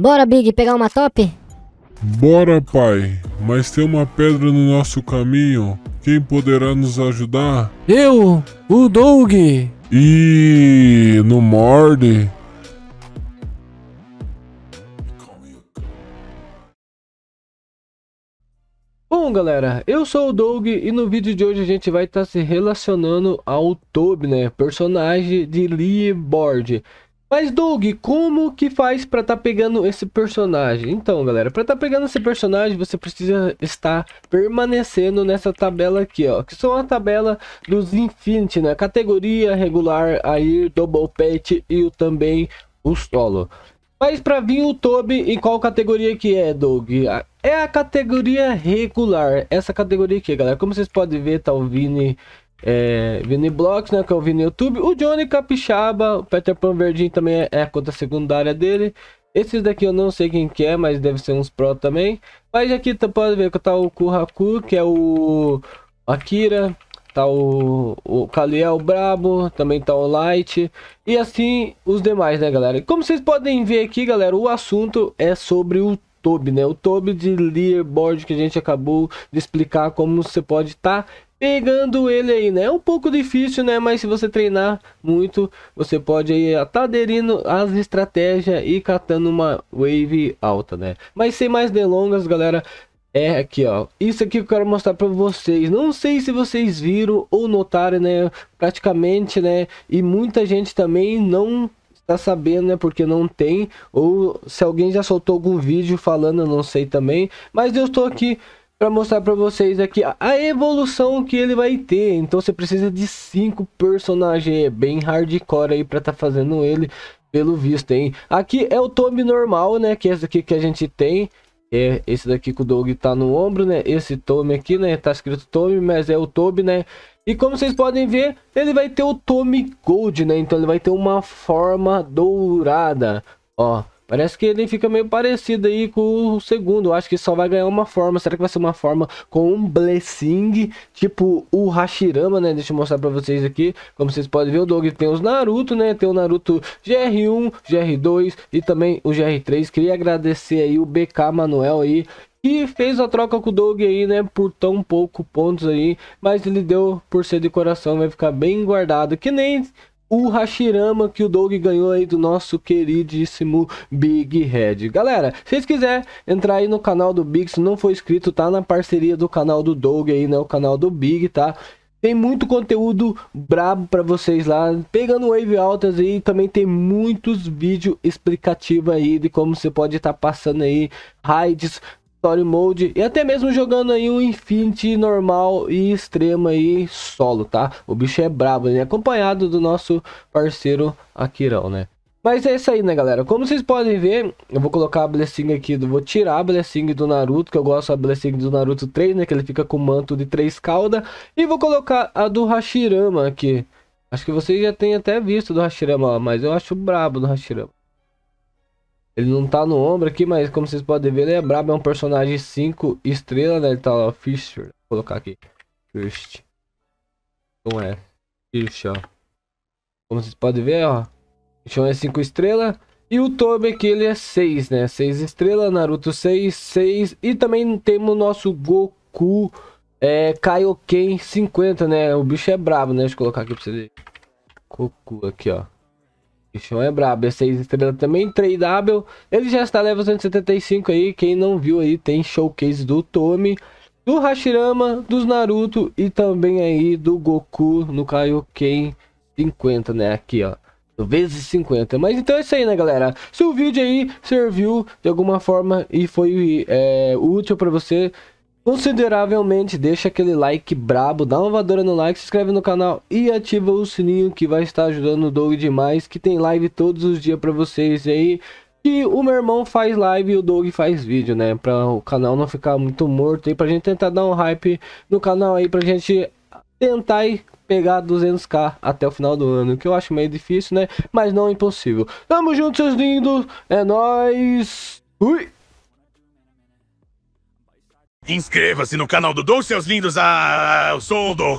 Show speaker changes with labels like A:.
A: Bora, Big, pegar uma top? Bora, pai. Mas tem uma pedra no nosso caminho. Quem poderá nos ajudar? Eu, o Doug. E no morde. Bom galera, eu sou o Doug e no vídeo de hoje a gente vai estar tá se relacionando ao Toby, né, personagem de Lee Board. Mas Doug, como que faz para estar tá pegando esse personagem? Então, galera, para estar tá pegando esse personagem, você precisa estar permanecendo nessa tabela aqui, ó, que são a tabela dos Infinity, né? categoria regular aí Double Pet e também o solo. Mas para vir o Toby, em qual categoria que é, Doug? É a categoria regular, essa categoria aqui, galera. Como vocês podem ver, tá o Vini é, Vini Blocks, né? Que eu vi no YouTube. O Johnny Capixaba, o Peter Pan Verdinho também é, é a conta secundária dele. Esses daqui eu não sei quem que é, mas deve ser uns pro também. Mas aqui tu tá, pode ver que tá o Kuhaku, que é o Akira, tá o, o Kaliel é Brabo, também tá o Light e assim os demais, né, galera? Como vocês podem ver aqui, galera, o assunto é sobre o Toby, né? O Toby de Leaderboard que a gente acabou de explicar como você pode estar tá pegando ele aí, né? É um pouco difícil, né? Mas se você treinar muito, você pode aí tá aderindo às estratégias e catando uma wave alta, né? Mas sem mais delongas, galera, é aqui ó, isso aqui que eu quero mostrar para vocês, não sei se vocês viram ou notaram né, praticamente né, e muita gente também não está sabendo né, porque não tem, ou se alguém já soltou algum vídeo falando, eu não sei também, mas eu estou aqui para mostrar para vocês aqui a evolução que ele vai ter. Então você precisa de cinco personagens, é bem hardcore aí para estar tá fazendo ele, pelo visto, hein? Aqui é o Tommy normal, né, que é esse aqui que a gente tem. É esse daqui que o Doug tá no ombro, né? Esse Tommy aqui, né? Tá escrito Tommy, mas é o Toby, né? E como vocês podem ver, ele vai ter o Tommy Gold, né? Então ele vai ter uma forma dourada, ó. Parece que ele fica meio parecido aí com o segundo. Eu acho que só vai ganhar uma forma. Será que vai ser uma forma com um Blessing? Tipo o Hashirama, né? Deixa eu mostrar pra vocês aqui. Como vocês podem ver, o Dog tem os Naruto, né? Tem o Naruto GR1, GR2 e também o GR3. Queria agradecer aí o BK Manuel aí. Que fez a troca com o Dog aí, né? Por tão pouco pontos aí. Mas ele deu por ser de coração. Vai ficar bem guardado. Que nem o Hashirama que o Doug ganhou aí do nosso queridíssimo Big Red. Galera, se vocês quiserem entrar aí no canal do Big, se não for inscrito, tá na parceria do canal do Doug aí, né? O canal do Big, tá? Tem muito conteúdo brabo para vocês lá, pegando wave altas aí, também tem muitos vídeos explicativos aí de como você pode estar tá passando aí raids Story Mode e até mesmo jogando aí um Infinity normal e extremo aí solo, tá? O bicho é brabo, né? Acompanhado do nosso parceiro Akirão, né? Mas é isso aí, né, galera? Como vocês podem ver, eu vou colocar a Blessing aqui, vou tirar a Blessing do Naruto, que eu gosto da Blessing do Naruto 3, né, que ele fica com manto de 3 cauda, e vou colocar a do Hashirama aqui. Acho que vocês já têm até visto do Hashirama, mas eu acho brabo do Hashirama. Ele não tá no ombro aqui, mas como vocês podem ver, ele é brabo. É um personagem 5 estrelas, né? Ele tá lá, Fischer. Vou colocar aqui. First. Não é? Fischer, ó. Como vocês podem ver, ó. Fisher é 5 estrelas. E o Toby aqui, ele é 6, né? 6 estrelas, Naruto 6, 6. E também temos o nosso Goku é, Kaioken 50, né? O bicho é brabo, né? Deixa eu colocar aqui pra vocês verem. Goku aqui, ó. Bichão é brabo, é 6 estrelas também, 3W. Ele já está level 175 aí, quem não viu aí tem showcase do Tomi, do Hashirama, dos Naruto e também aí do Goku no Kaioken 50, né? Aqui, ó vezes 50. Mas então é isso aí, né, galera? Se o vídeo aí serviu de alguma forma e foi é, útil para você, consideravelmente. Deixa aquele like brabo, dá uma voadora no like, se inscreve no canal e ativa o sininho que vai estar ajudando o Doug demais, que tem live todos os dias para vocês aí. E o meu irmão faz live e o Doug faz vídeo, né? Pra o canal não ficar muito morto aí, pra gente tentar dar um hype no canal aí, pra gente tentar ir pegar 200k até o final do ano, que eu acho meio difícil, né? Mas não é impossível. Tamo junto, seus lindos. É nóis. Fui. Inscreva-se no canal do Dom, seus lindos, ah, sou o do...